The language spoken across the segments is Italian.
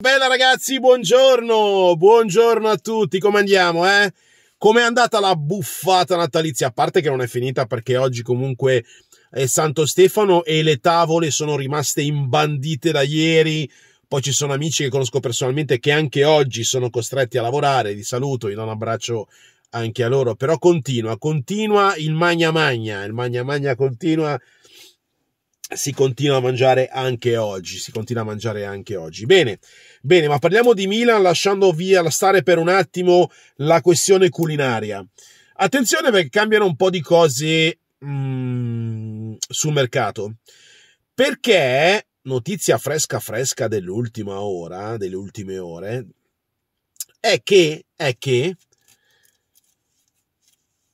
Bella ragazzi, buongiorno, buongiorno a tutti, come andiamo eh? Com'è andata la buffata natalizia? A parte che non è finita perché oggi comunque è Santo Stefano e le tavole sono rimaste imbandite da ieri, poi ci sono amici che conosco personalmente che anche oggi sono costretti a lavorare, Vi saluto, gli do un abbraccio anche a loro, però continua, continua il magna magna, il magna magna continua si continua a mangiare anche oggi, si continua a mangiare anche oggi. Bene, bene, ma parliamo di Milan lasciando via, stare per un attimo la questione culinaria. Attenzione perché cambiano un po' di cose mm, sul mercato. Perché, notizia fresca fresca dell'ultima ora, delle ultime ore, è che, è che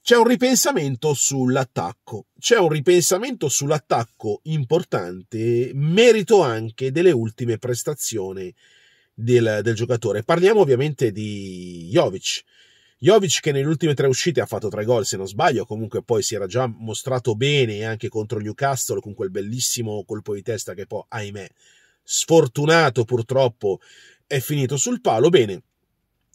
c'è un ripensamento sull'attacco, c'è un ripensamento sull'attacco importante, merito anche delle ultime prestazioni del, del giocatore. Parliamo ovviamente di Jovic. Jovic che nelle ultime tre uscite ha fatto tre gol se non sbaglio, comunque poi si era già mostrato bene anche contro Newcastle con quel bellissimo colpo di testa che poi, ahimè, sfortunato purtroppo, è finito sul palo. Bene,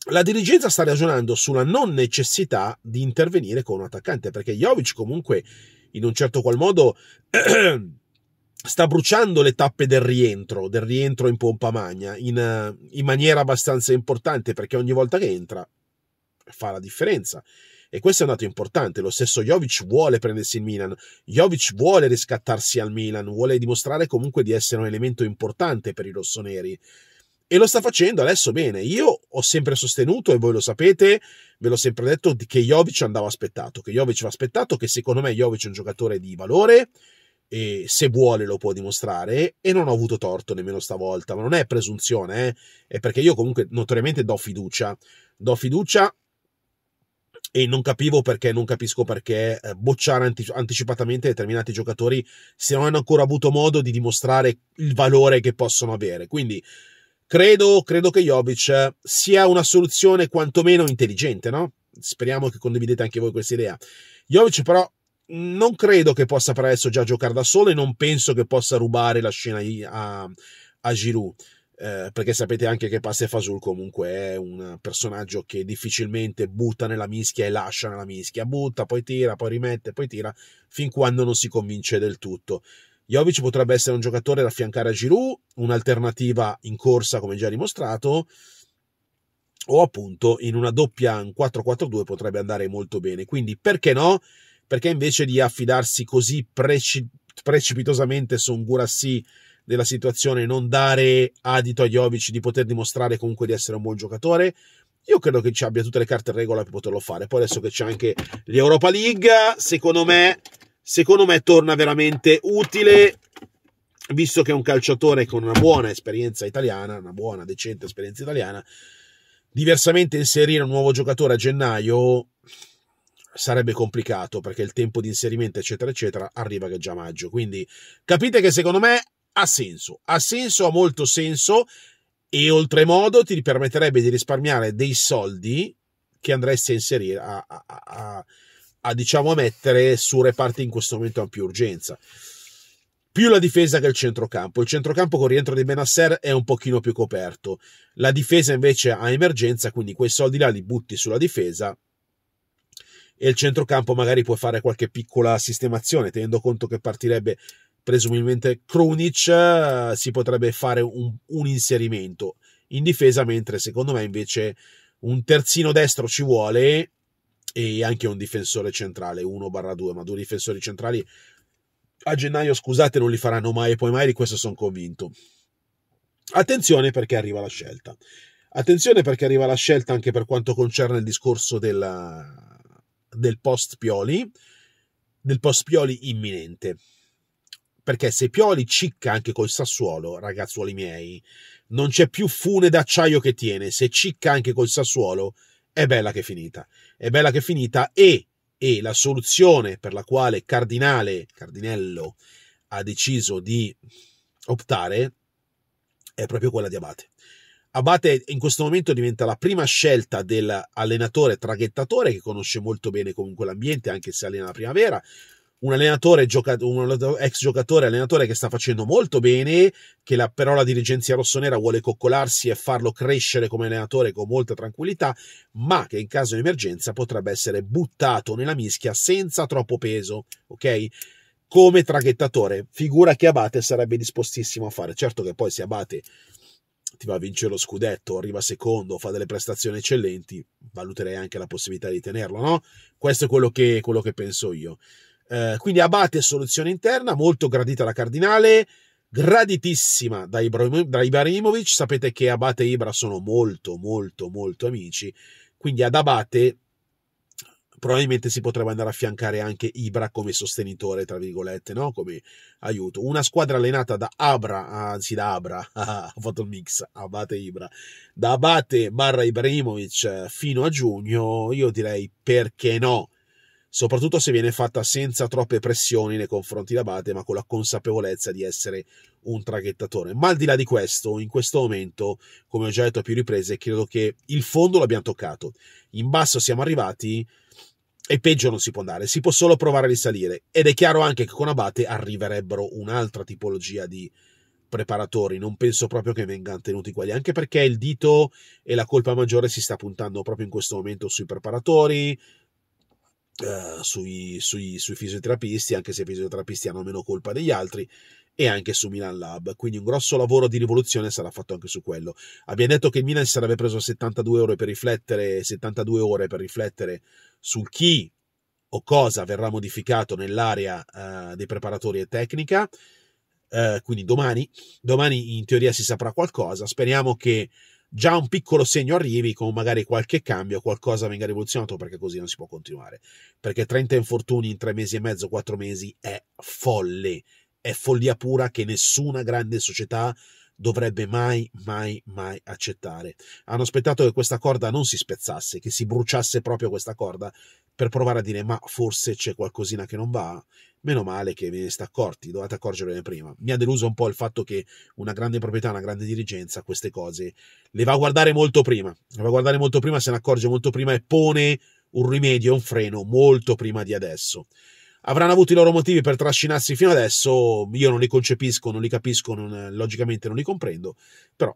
la dirigenza sta ragionando sulla non necessità di intervenire con un attaccante, perché Jovic comunque in un certo qual modo sta bruciando le tappe del rientro, del rientro in pompa magna, in, in maniera abbastanza importante, perché ogni volta che entra fa la differenza. E questo è un dato importante. Lo stesso Jovic vuole prendersi il Milan. Jovic vuole riscattarsi al Milan, vuole dimostrare comunque di essere un elemento importante per i rossoneri. E lo sta facendo adesso bene. Io ho sempre sostenuto, e voi lo sapete, ve l'ho sempre detto, che Jovic andava aspettato, che Jovic va aspettato, che secondo me Jovic è un giocatore di valore, e se vuole lo può dimostrare, e non ho avuto torto nemmeno stavolta, ma non è presunzione, eh? è perché io comunque notoriamente do fiducia, do fiducia e non capivo perché, non capisco perché eh, bocciare anticipatamente determinati giocatori se non hanno ancora avuto modo di dimostrare il valore che possono avere. Quindi Credo, credo che Jovic sia una soluzione quantomeno intelligente, no? Speriamo che condividete anche voi questa idea. Jovic però non credo che possa per adesso già giocare da solo e non penso che possa rubare la scena a, a Giroud. Eh, perché sapete anche che Passe Fasul comunque è un personaggio che difficilmente butta nella mischia e lascia nella mischia, butta, poi tira, poi rimette, poi tira, fin quando non si convince del tutto. Jovic potrebbe essere un giocatore da affiancare a Giroud, un'alternativa in corsa come già dimostrato, o appunto in una doppia 4-4-2 potrebbe andare molto bene. Quindi perché no? Perché invece di affidarsi così preci- precipitosamente su un Gurassi della situazione, non dare adito a Jovic di poter dimostrare comunque di essere un buon giocatore? Io credo che ci abbia tutte le carte in regola per poterlo fare. Poi adesso che c'è anche l'Europa League, secondo me secondo me torna veramente utile visto che è un calciatore con una buona esperienza italiana, una buona, decente esperienza italiana, diversamente inserire un nuovo giocatore a gennaio sarebbe complicato perché il tempo di inserimento, eccetera, eccetera, arriva che è già maggio. Quindi capite che secondo me ha senso, ha senso, ha molto senso e oltremodo ti permetterebbe di risparmiare dei soldi che andresti a inserire a, a, a a diciamo mettere su reparti in questo momento a più urgenza. Più la difesa che il centrocampo. Il centrocampo con il rientro di Benasser è un pochino più coperto. La difesa invece ha emergenza, quindi quei soldi là li butti sulla difesa e il centrocampo magari può fare qualche piccola sistemazione, tenendo conto che partirebbe presumibilmente Krunic, si potrebbe fare un, un inserimento in difesa, mentre secondo me invece un terzino destro ci vuole e anche un difensore centrale 1-2, ma due difensori centrali a gennaio, scusate, non li faranno mai e poi mai, di questo sono convinto. Attenzione perché arriva la scelta. Attenzione perché arriva la scelta anche per quanto concerne il discorso della, del post Pioli, del post Pioli imminente. Perché se Pioli cicca anche col Sassuolo, ragazzuoli miei, non c'è più fune d'acciaio che tiene. Se cicca anche col Sassuolo, è bella che è finita. È bella che è finita e, e la soluzione per la quale Cardinale, Cardinello ha deciso di optare è proprio quella di Abate. Abate in questo momento diventa la prima scelta dell'allenatore traghettatore che conosce molto bene comunque l'ambiente, anche se allena la primavera, un allenatore, un ex giocatore, allenatore che sta facendo molto bene, che la, però la dirigenza rossonera vuole coccolarsi e farlo crescere come allenatore con molta tranquillità, ma che in caso di emergenza potrebbe essere buttato nella mischia senza troppo peso, ok? Come traghettatore, figura che Abate sarebbe dispostissimo a fare. Certo che poi se Abate ti va a vincere lo scudetto, arriva secondo, fa delle prestazioni eccellenti, valuterei anche la possibilità di tenerlo, no? Questo è quello che, quello che penso io. Eh, quindi Abate soluzione interna, molto gradita da Cardinale, graditissima da, Ibra, da Ibrahimovic. Sapete che Abate e Ibra sono molto, molto, molto amici. Quindi ad Abate probabilmente si potrebbe andare a affiancare anche Ibra come sostenitore, tra virgolette, no? come aiuto. Una squadra allenata da Abra, anzi da Abra, ho fatto il mix, Abate e Ibra, da Abate barra Ibrahimovic eh, fino a giugno, io direi perché no? soprattutto se viene fatta senza troppe pressioni nei confronti d'Abate, ma con la consapevolezza di essere un traghettatore. Ma al di là di questo, in questo momento, come ho già detto a più riprese, credo che il fondo l'abbiamo toccato. In basso siamo arrivati e peggio non si può andare, si può solo provare a risalire. Ed è chiaro anche che con Abate arriverebbero un'altra tipologia di preparatori, non penso proprio che vengano tenuti quelli, anche perché il dito e la colpa maggiore si sta puntando proprio in questo momento sui preparatori, eh, sui, sui, sui fisioterapisti, anche se i fisioterapisti hanno meno colpa degli altri, e anche su Milan Lab. Quindi un grosso lavoro di rivoluzione sarà fatto anche su quello. Abbiamo detto che il Milan si sarebbe preso 72 ore per riflettere, 72 ore per riflettere sul chi o cosa verrà modificato nell'area uh, dei preparatori e tecnica. Uh, quindi domani, domani in teoria si saprà qualcosa. Speriamo che già un piccolo segno arrivi con magari qualche cambio, qualcosa venga rivoluzionato perché così non si può continuare. Perché 30 infortuni in tre mesi e mezzo, quattro mesi è folle, è follia pura che nessuna grande società dovrebbe mai, mai, mai accettare. Hanno aspettato che questa corda non si spezzasse, che si bruciasse proprio questa corda per provare a dire ma forse c'è qualcosina che non va. Meno male che ve ne siete accorti, dovete accorgervene prima. Mi ha deluso un po' il fatto che una grande proprietà, una grande dirigenza, queste cose le va a guardare molto prima. Le va a guardare molto prima, se ne accorge molto prima e pone un rimedio, un freno molto prima di adesso. Avranno avuto i loro motivi per trascinarsi fino adesso, io non li concepisco, non li capisco, non, logicamente non li comprendo, però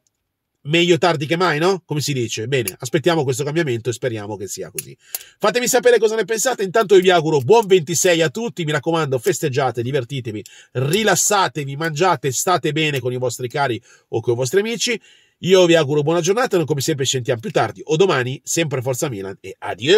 meglio tardi che mai, no? Come si dice? Bene, aspettiamo questo cambiamento e speriamo che sia così. Fatemi sapere cosa ne pensate. Intanto vi auguro buon 26 a tutti. Mi raccomando, festeggiate, divertitevi, rilassatevi, mangiate, state bene con i vostri cari o con i vostri amici. Io vi auguro buona giornata. Noi, come sempre, ci sentiamo più tardi o domani. Sempre Forza Milan e addio!